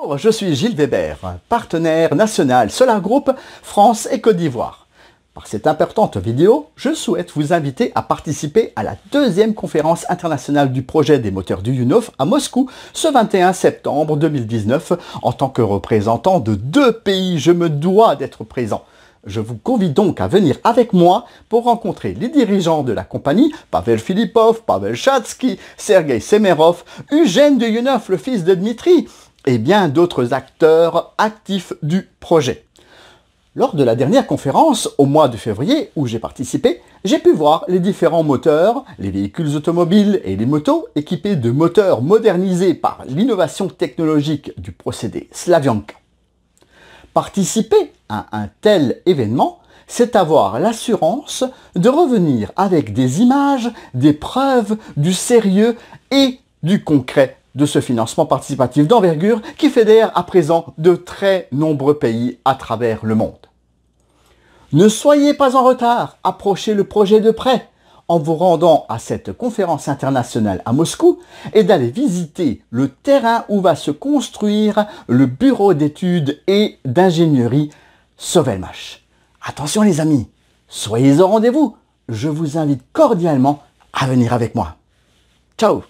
Bonjour, je suis Gilles Weber, partenaire national Solar Group France et Côte d'Ivoire. Par cette importante vidéo, je souhaite vous inviter à participer à la deuxième conférence internationale du projet des moteurs du UNOF à Moscou ce 21 septembre 2019. En tant que représentant de deux pays, je me dois d'être présent. Je vous convie donc à venir avec moi pour rencontrer les dirigeants de la compagnie, Pavel Filipov, Pavel Chatsky, Sergei Semerov, Eugène de Yunov, le fils de Dmitri, et bien d'autres acteurs actifs du projet. Lors de la dernière conférence, au mois de février, où j'ai participé, j'ai pu voir les différents moteurs, les véhicules automobiles et les motos équipés de moteurs modernisés par l'innovation technologique du procédé Slavianka. Participer à un tel événement, c'est avoir l'assurance de revenir avec des images, des preuves, du sérieux et du concret de ce financement participatif d'envergure qui fédère à présent de très nombreux pays à travers le monde. Ne soyez pas en retard, approchez le projet de près en vous rendant à cette conférence internationale à Moscou et d'aller visiter le terrain où va se construire le bureau d'études et d'ingénierie Sovelmach. Attention les amis, soyez au rendez-vous. Je vous invite cordialement à venir avec moi. Ciao